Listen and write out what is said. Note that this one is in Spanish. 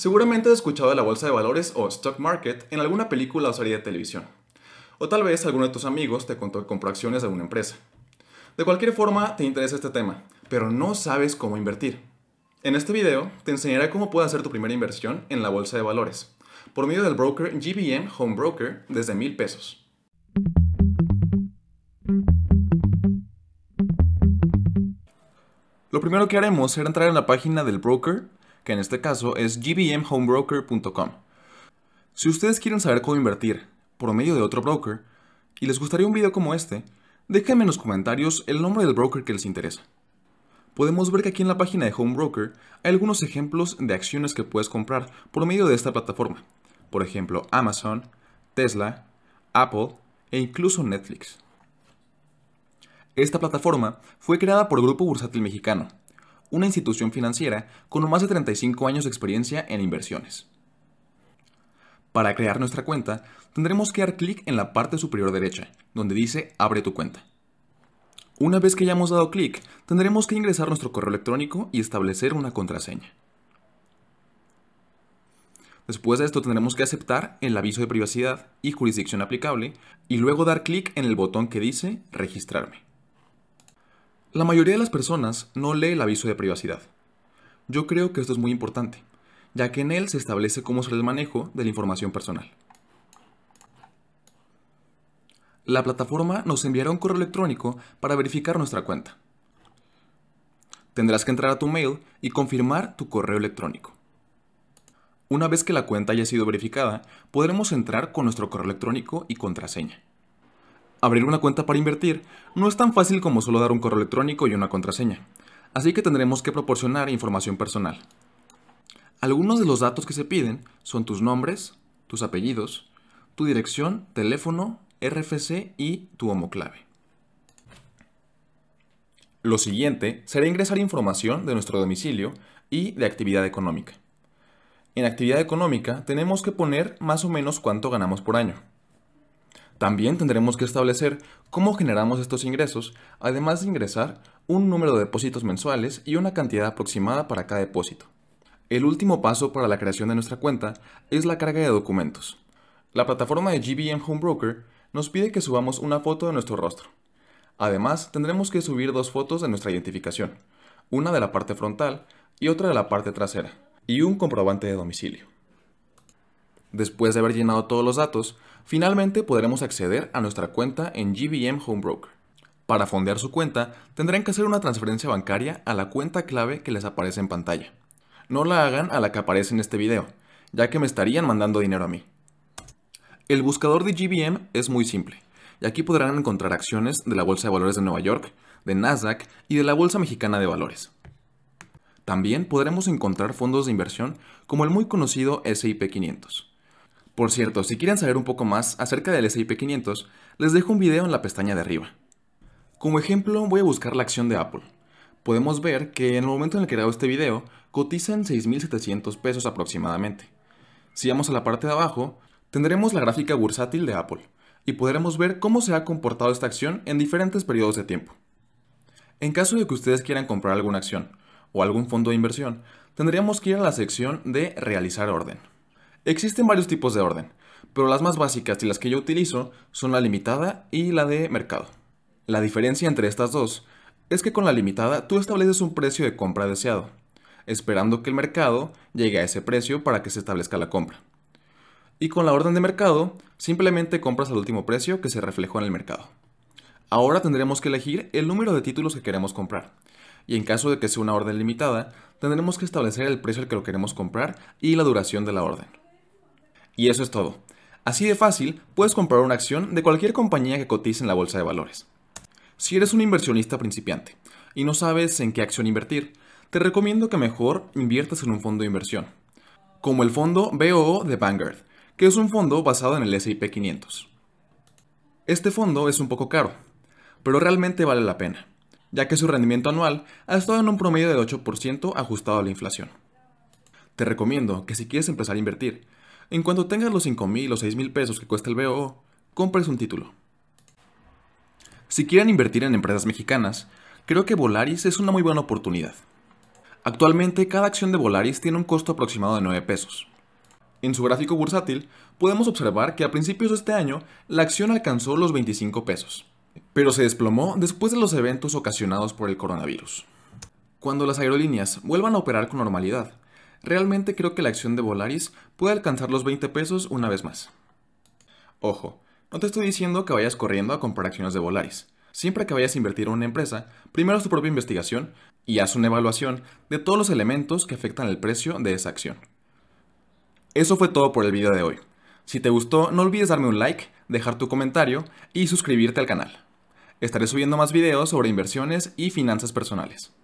Seguramente has escuchado de la bolsa de valores o stock market en alguna película o serie de televisión. O tal vez alguno de tus amigos te contó que compró acciones de una empresa. De cualquier forma, te interesa este tema, pero no sabes cómo invertir. En este video te enseñaré cómo puedes hacer tu primera inversión en la bolsa de valores, por medio del broker GBM Home Broker desde mil pesos. Lo primero que haremos será entrar en la página del broker en este caso es gbmhomebroker.com. Si ustedes quieren saber cómo invertir por medio de otro broker y les gustaría un video como este, déjenme en los comentarios el nombre del broker que les interesa. Podemos ver que aquí en la página de homebroker hay algunos ejemplos de acciones que puedes comprar por medio de esta plataforma. Por ejemplo, Amazon, Tesla, Apple e incluso Netflix. Esta plataforma fue creada por Grupo Bursátil Mexicano una institución financiera con más de 35 años de experiencia en inversiones. Para crear nuestra cuenta, tendremos que dar clic en la parte superior derecha, donde dice Abre tu cuenta. Una vez que hayamos dado clic, tendremos que ingresar nuestro correo electrónico y establecer una contraseña. Después de esto tendremos que aceptar el aviso de privacidad y jurisdicción aplicable y luego dar clic en el botón que dice Registrarme. La mayoría de las personas no lee el aviso de privacidad. Yo creo que esto es muy importante, ya que en él se establece cómo será el manejo de la información personal. La plataforma nos enviará un correo electrónico para verificar nuestra cuenta. Tendrás que entrar a tu mail y confirmar tu correo electrónico. Una vez que la cuenta haya sido verificada, podremos entrar con nuestro correo electrónico y contraseña. Abrir una cuenta para invertir no es tan fácil como solo dar un correo electrónico y una contraseña, así que tendremos que proporcionar información personal. Algunos de los datos que se piden son tus nombres, tus apellidos, tu dirección, teléfono, RFC y tu homoclave. Lo siguiente será ingresar información de nuestro domicilio y de actividad económica. En actividad económica tenemos que poner más o menos cuánto ganamos por año, también tendremos que establecer cómo generamos estos ingresos, además de ingresar un número de depósitos mensuales y una cantidad aproximada para cada depósito. El último paso para la creación de nuestra cuenta es la carga de documentos. La plataforma de GBM Home Broker nos pide que subamos una foto de nuestro rostro. Además, tendremos que subir dos fotos de nuestra identificación, una de la parte frontal y otra de la parte trasera, y un comprobante de domicilio. Después de haber llenado todos los datos, Finalmente podremos acceder a nuestra cuenta en GBM Home Broker. Para fondear su cuenta, tendrán que hacer una transferencia bancaria a la cuenta clave que les aparece en pantalla. No la hagan a la que aparece en este video, ya que me estarían mandando dinero a mí. El buscador de GBM es muy simple, y aquí podrán encontrar acciones de la Bolsa de Valores de Nueva York, de Nasdaq y de la Bolsa Mexicana de Valores. También podremos encontrar fondos de inversión como el muy conocido SIP 500. Por cierto, si quieren saber un poco más acerca del SIP500, les dejo un video en la pestaña de arriba. Como ejemplo, voy a buscar la acción de Apple. Podemos ver que en el momento en el que grabo este video, cotiza en 6.700 pesos aproximadamente. Si vamos a la parte de abajo, tendremos la gráfica bursátil de Apple, y podremos ver cómo se ha comportado esta acción en diferentes periodos de tiempo. En caso de que ustedes quieran comprar alguna acción, o algún fondo de inversión, tendríamos que ir a la sección de Realizar orden. Existen varios tipos de orden, pero las más básicas y las que yo utilizo son la limitada y la de mercado. La diferencia entre estas dos es que con la limitada tú estableces un precio de compra deseado, esperando que el mercado llegue a ese precio para que se establezca la compra. Y con la orden de mercado, simplemente compras al último precio que se reflejó en el mercado. Ahora tendremos que elegir el número de títulos que queremos comprar. Y en caso de que sea una orden limitada, tendremos que establecer el precio al que lo queremos comprar y la duración de la orden. Y eso es todo. Así de fácil, puedes comprar una acción de cualquier compañía que cotice en la bolsa de valores. Si eres un inversionista principiante y no sabes en qué acción invertir, te recomiendo que mejor inviertas en un fondo de inversión, como el fondo BOO de Vanguard, que es un fondo basado en el SIP 500. Este fondo es un poco caro, pero realmente vale la pena, ya que su rendimiento anual ha estado en un promedio de 8% ajustado a la inflación. Te recomiendo que si quieres empezar a invertir, en cuanto tengas los $5,000 o $6,000 pesos que cuesta el BO, compres un título. Si quieren invertir en empresas mexicanas, creo que Volaris es una muy buena oportunidad. Actualmente cada acción de Volaris tiene un costo aproximado de 9 pesos. En su gráfico bursátil podemos observar que a principios de este año la acción alcanzó los 25 pesos, pero se desplomó después de los eventos ocasionados por el coronavirus. Cuando las aerolíneas vuelvan a operar con normalidad, realmente creo que la acción de Volaris puede alcanzar los 20 pesos una vez más. Ojo, no te estoy diciendo que vayas corriendo a comprar acciones de Volaris. Siempre que vayas a invertir en una empresa, primero haz tu propia investigación y haz una evaluación de todos los elementos que afectan el precio de esa acción. Eso fue todo por el video de hoy. Si te gustó, no olvides darme un like, dejar tu comentario y suscribirte al canal. Estaré subiendo más videos sobre inversiones y finanzas personales.